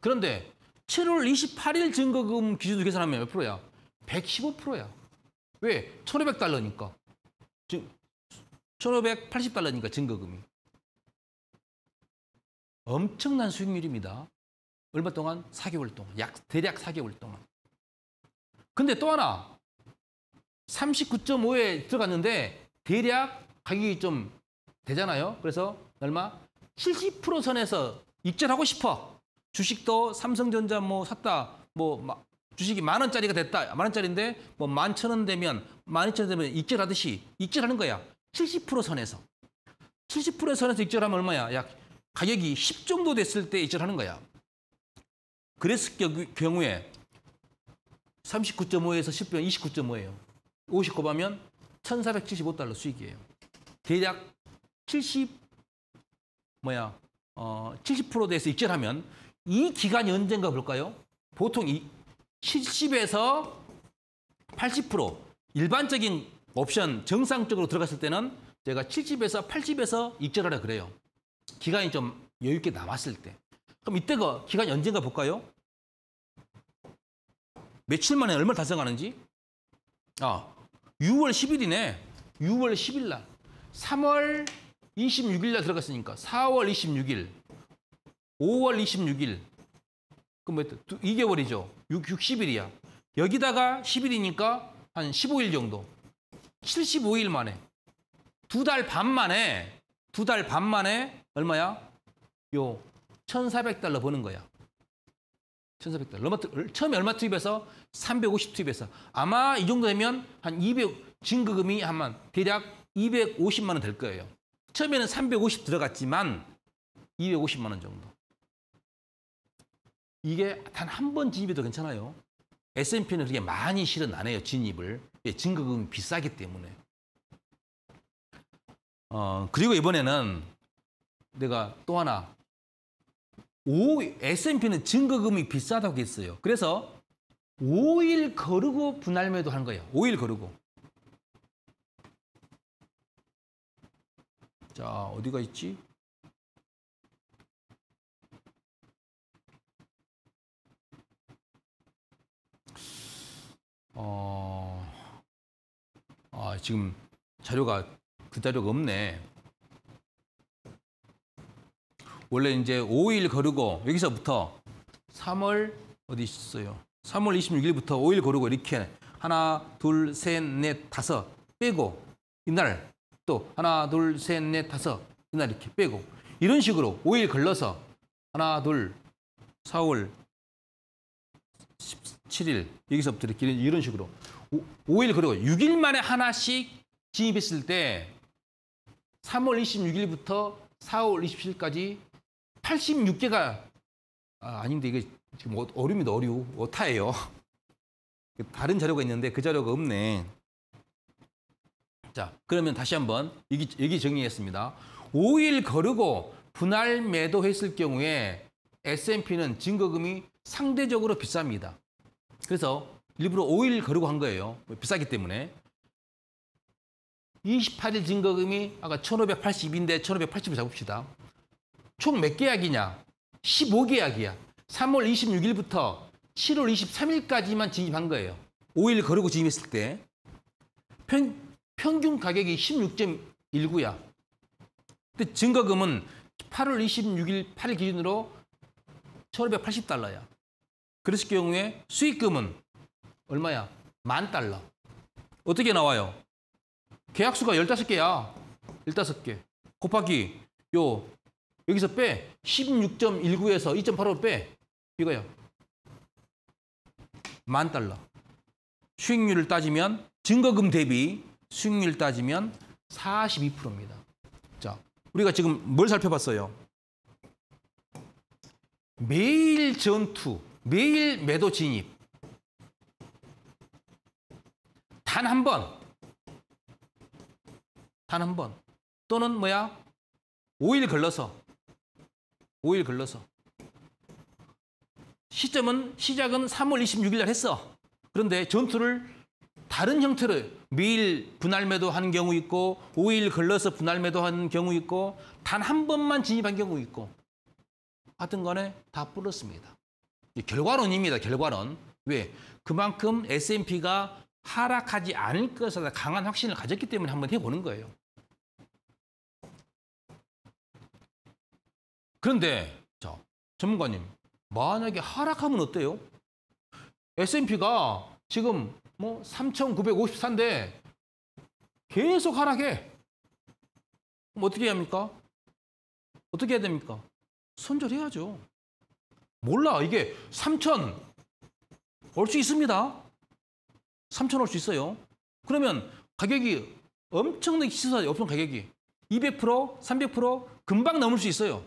그런데 7월 28일 증거금 기준으로 계산하면 몇 프로야? 115%야. 왜? 1,500달러니까. 1,580달러니까 증거금이. 엄청난 수익률입니다. 얼마 동안? 4개월 동안. 약, 대략 4개월 동안. 근데 또 하나, 39.5에 들어갔는데 대략 가격이 좀 되잖아요. 그래서 얼마? 70% 선에서 입절하고 싶어. 주식도 삼성전자 뭐 샀다, 뭐 주식이 만 원짜리가 됐다. 만 원짜리인데 뭐 만천원 되면, 만 이천 원 되면 입절하듯이입절하는 거야. 70% 선에서. 70% 선에서 입절하면 얼마야? 약 가격이 10 정도 됐을 때 이절 하는 거야. 그랬을 경우에 39.5에서 1 0배 29.5예요. 50 곱하면 1475달러 수익이에요. 대략 70 뭐야 어, 70% 돼서 이절하면이 기간이 언젠가 볼까요? 보통 이 70에서 80% 일반적인 옵션 정상적으로 들어갔을 때는 제가 70에서 80에서 이절하라 그래요. 기간이 좀 여유 있게 남았을 때. 그럼 이때가 기간이 언젠가 볼까요? 며칠 만에 얼마를 달성하는지? 아, 6월 10일이네. 6월 10일 날. 3월 26일 날 들어갔으니까 4월 26일, 5월 26일. 그럼 뭐 2개월이죠. 6, 60일이야. 여기다가 10일이니까 한 15일 정도. 75일 만에 두 달 반 만에 두 달 반 만에 얼마야? 요 1,400달러 버는 거야. 1,400달러. 처음에 얼마 투입해서? 350 투입해서. 아마 이 정도 되면 한 200, 증거금이 한만 대략 250만 원 될 거예요. 처음에는 350 들어갔지만 250만 원 정도. 이게 단 한 번 진입해도 괜찮아요. S&P는 그렇게 많이 실은 안 해요, 진입을. 예, 증거금이 비싸기 때문에. 어, 그리고 이번에는 내가 또 하나 오, S&P는 증거금이 비싸다고 했어요. 그래서 5일 거르고 분할 매도한 거예요. 5일 거르고. 자, 어디가 있지? 어, 아, 지금 자료가, 그 자료가 없네. 원래 이제 5일 거르고 여기서부터 3월 어디 있어요? 3월 26일부터 5일 거르고 이렇게 하나, 둘, 셋, 넷, 다섯 빼고 이날 또 하나, 둘, 셋, 넷, 다섯 이날 이렇게 빼고 이런 식으로 5일 걸러서 하나, 둘, 4월 17일 여기서부터 이렇게 이런 식으로 5, 일 그리고 6일 만에 하나씩 진입했을 때 3월 26일부터 4월 27일까지 86개가 아, 아닌데 이게 지금 어, 어려움이다 어려워 오타예요. 다른 자료가 있는데 그 자료가 없네. 자 그러면 다시 한번 얘기, 얘기 정리했습니다. 5일 거르고 분할 매도했을 경우에 S&P는 증거금이 상대적으로 비쌉니다. 그래서 일부러 5일 거르고 한 거예요. 비싸기 때문에. 28일 증거금이 아까 1 5 8 2인데 1580을 잡읍시다. 총몇 계약이냐? 15계약이야. 3월 26일부터 7월 23일까지만 진입한 거예요. 5일 거르고 진입했을 때 평, 평균 가격이 16.19야. 근데 증거금은 8월 26일 8일 기준으로 1,580달러야. 그랬을 경우에 수익금은 얼마야? 만 달러. 어떻게 나와요? 계약수가 15개야. 15개. 곱하기 요 여기서 빼. 16.19에서 2.85 빼. 이거요. 만 달러. 수익률을 따지면 증거금 대비 수익률 따지면 42%입니다. 자, 우리가 지금 뭘 살펴봤어요? 매일 전투, 매일 매도 진입. 단 한 번. 단 한 번. 또는 뭐야? 5일 걸러서 5일 걸러서. 시점은 시작은 3월 26일 날 했어. 그런데 전투를 다른 형태로 매일 분할 매도하는 경우 있고 5일 걸러서 분할 매도하는 경우 있고 단 한 번만 진입한 경우 있고 하여튼 간에 다불렀습니다 결과론입니다. 결과론. 왜? 그만큼 S&P가 하락하지 않을 것에 강한 확신을 가졌기 때문에 한번 해보는 거예요. 그런데 자 전문가님 만약에 하락하면 어때요? S&P가 지금 뭐 3,954인데 계속 하락해. 그럼 어떻게 해야 합니까? 어떻게 해야 됩니까? 손절해야죠. 몰라. 이게 3천 올수 있습니다. 3천 올수 있어요. 그러면 가격이 엄청나게 시사, 업종 가격이 200%, 300% 금방 넘을 수 있어요.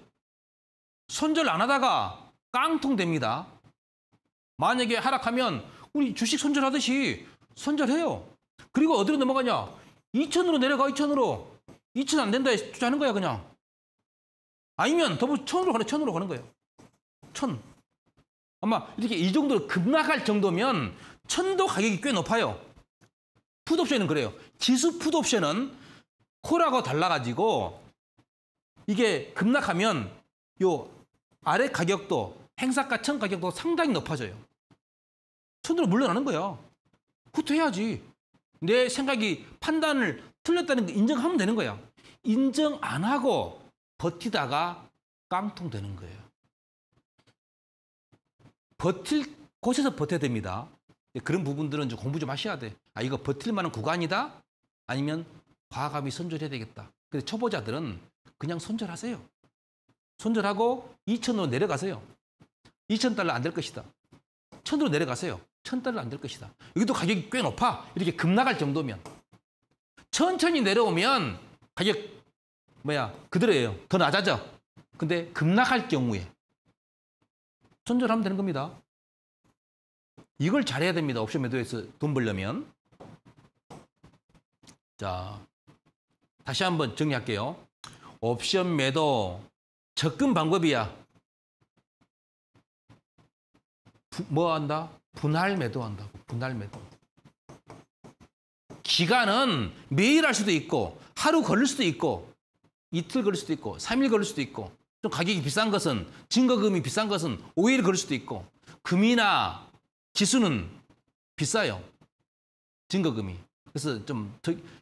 손절 안 하다가 깡통됩니다. 만약에 하락하면 우리 주식 손절하듯이 손절해요. 그리고 어디로 넘어가냐? 2천으로 내려가 2천으로 2천 안 된다 해서 투자하는 거야 그냥. 아니면 더 천으로 가는 천으로 가는 거예요. 천. 아마 이렇게 이 정도로 급락할 정도면 천도 가격이 꽤 높아요. 푸드옵션은 그래요. 지수 푸드옵션은 코라고 달라가지고 이게 급락하면 요 아래 가격도 행사가천 가격도 상당히 높아져요. 손으로 물러나는 거예요 후퇴해야지. 내 생각이 판단을 틀렸다는 거 인정하면 되는 거예요 인정 안 하고 버티다가 깡통 되는 거예요. 버틸 곳에서 버텨야 됩니다. 예, 그런 부분들은 좀 공부 좀 하셔야 돼. 아, 이거 버틸 만한 구간이다? 아니면 과감히 선절해야 되겠다. 근데 초보자들은 그냥 선절하세요. 손절하고 2천으로 내려가세요. 2천 달러 안 될 것이다. 천으로 내려가세요. 천 달러 안 될 것이다. 여기도 가격이 꽤 높아. 이렇게 급 나갈 정도면. 천천히 내려오면 가격 뭐야 그대로예요. 더 낮아져. 근데 급락할 경우에 손절하면 되는 겁니다. 이걸 잘해야 됩니다. 옵션 매도에서 돈 벌려면. 자, 다시 한번 정리할게요. 옵션 매도 접근 방법이야. 부, 뭐 한다? 분할 매도한다고. 분할 매도. 기간은 매일 할 수도 있고 하루 걸릴 수도 있고 이틀 걸릴 수도 있고 3일 걸릴 수도 있고 좀 가격이 비싼 것은 증거금이 비싼 것은 5일 걸릴 수도 있고 금이나 지수는 비싸요. 증거금이. 그래서 좀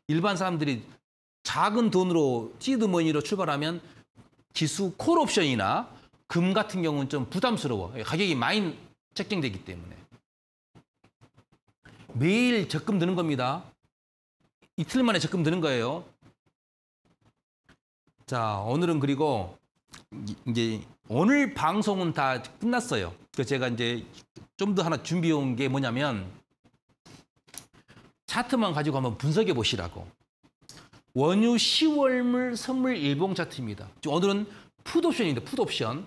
일반 사람들이 작은 돈으로 시드머니로 출발하면 기수 콜옵션이나 금 같은 경우는 좀 부담스러워. 가격이 많이 책정되기 때문에. 매일 적금 드는 겁니다. 이틀 만에 적금 드는 거예요. 자, 오늘은 그리고 이제 오늘 방송은 다 끝났어요. 그 제가 이제 좀 더 하나 준비해 온 게 뭐냐면 차트만 가지고 한번 분석해 보시라고. 원유 10월물 선물 일봉 차트입니다. 오늘은 풋옵션입니다. 풋옵션.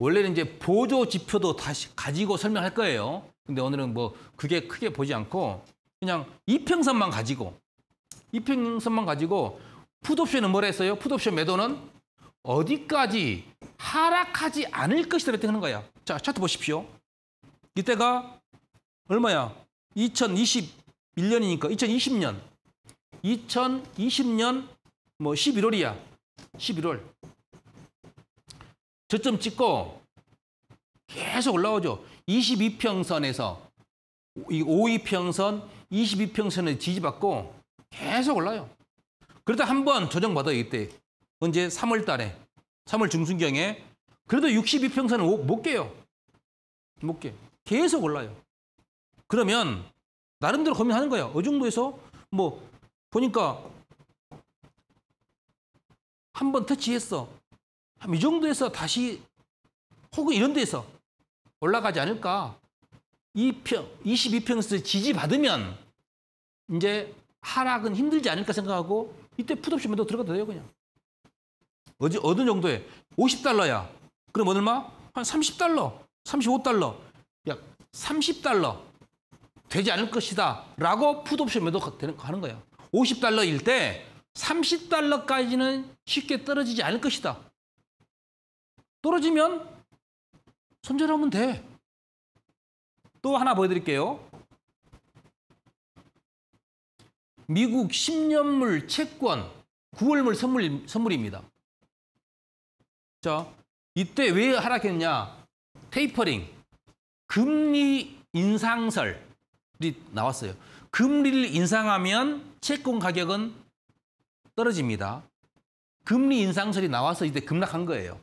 원래는 이제 보조 지표도 다시 가지고 설명할 거예요. 근데 오늘은 뭐 그게 크게 보지 않고 그냥 이평선만 가지고 이평선만 가지고 풋옵션은 뭐라 했어요? 풋옵션 매도는 어디까지 하락하지 않을 것이다 이렇게 하는 거예요 자, 차트 보십시오. 이때가 얼마야? 2020 1년이니까 2020년. 2020년 뭐 11월이야. 11월. 저점 찍고 계속 올라오죠. 22평선에서 52평선, 22평선에 지지받고 계속 올라요. 그러다 한 번 조정받아요. 이때. 언제 3월 달에. 3월 중순경에. 그래도 62평선은 못 깨요. 못깨 계속 올라요. 그러면 나름대로 고민하는 거야. 어중도에서 뭐 보니까 한 번 터치했어. 한 이 정도에서 다시 혹은 이런 데서 올라가지 않을까. 2평, 22평에서 지지받으면 이제 하락은 힘들지 않을까 생각하고 이때 풋옵시 면도 들어가도 돼요 그냥. 어제 어느 정도에 50달러야. 그럼 얼마? 한 30달러, 35달러. 약 30달러. 되지 않을 것이다 라고 푸드옵션에도 하는 거예요. 50달러일 때 30달러까지는 쉽게 떨어지지 않을 것이다. 떨어지면 손절하면 돼. 또 하나 보여드릴게요. 미국 10년물 채권 9월물 선물, 선물입니다. 자, 이때 왜 하락했냐? 테이퍼링, 금리 인상설, 나왔어요. 금리를 인상하면 채권 가격은 떨어집니다. 금리 인상설이 나와서 이때 급락한 거예요.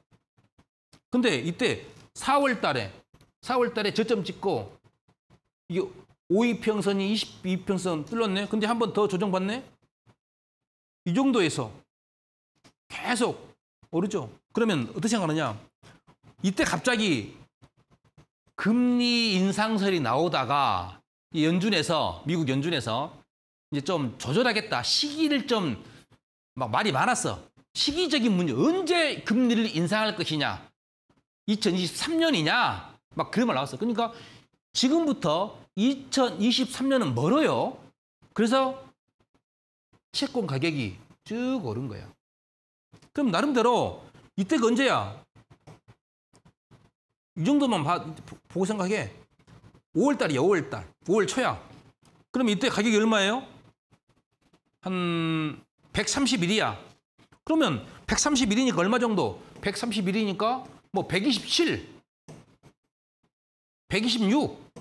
근데 이때 4월 달에 4월 달에 저점 찍고 이게 5위평선이 22평선 뚫렸네. 근데 한 번 더 조정받네. 이 정도에서 계속 오르죠. 그러면 어떻게 생각하느냐? 이때 갑자기 금리 인상설이 나오다가 연준에서 미국 연준에서 이제 좀 조절하겠다 시기를 좀 막 말이 많았어 시기적인 문제 언제 금리를 인상할 것이냐 2023년이냐 막 그런 말 나왔어 그러니까 지금부터 2023년은 멀어요 그래서 채권 가격이 쭉 오른 거야 그럼 나름대로 이때가 언제야 이 정도만 봐, 보고 생각해 5월달이야 5월달. 5월 초야. 그럼 이때 가격이 얼마예요? 한 131이야. 그러면 131이니까 얼마 정도? 131이니까 뭐 127, 126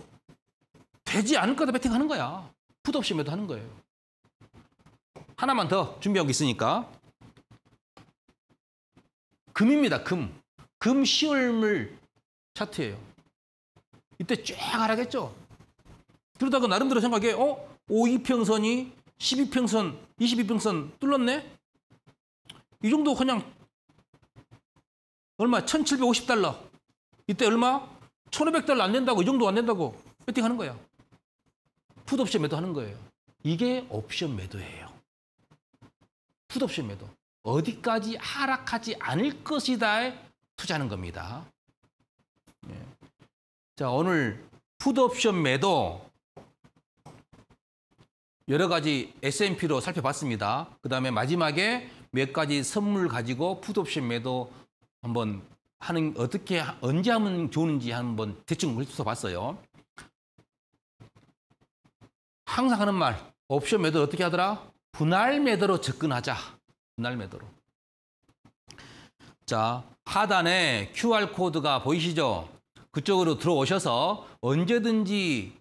되지 않을 거다 배팅하는 거야. 푸드 옵션에도 하는 거예요. 하나만 더 준비한 게 있으니까. 금입니다. 금. 금 시월물 차트예요. 이때 쫙 하락했죠. 그러다가 나름대로 생각해, 어? 52평선이 12평선, 22평선 뚫렸네? 이 정도 그냥 얼마? 1750달러. 이때 얼마? 1500달러 안 된다고, 이 정도 안 된다고 배팅 하는 거야. 풋옵션 매도 하는 거예요. 이게 옵션 매도예요. 풋옵션 매도. 어디까지 하락하지 않을 것이다에 투자하는 겁니다. 자, 오늘 푸드옵션 매도 여러 가지 S&P로 살펴봤습니다. 그 다음에 마지막에 몇 가지 선물 가지고 푸드옵션 매도 한번 하는 어떻게 언제 하면 좋은지 한번 대충 훑어봤어요. 항상 하는 말 옵션 매도 어떻게 하더라? 분할 매도로 접근하자. 분할 매도로. 자 하단에 QR 코드가 보이시죠? 그쪽으로 들어오셔서 언제든지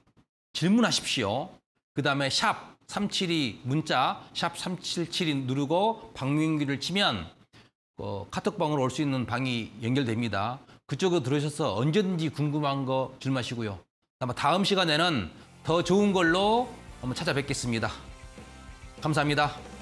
질문하십시오. 그 다음에 샵 372 문자 샵 377이 누르고 방민기를 치면 어, 카톡방으로 올 수 있는 방이 연결됩니다. 그쪽으로 들어오셔서 언제든지 궁금한 거 질문하시고요. 아마 다음 시간에는 더 좋은 걸로 한번 찾아뵙겠습니다. 감사합니다.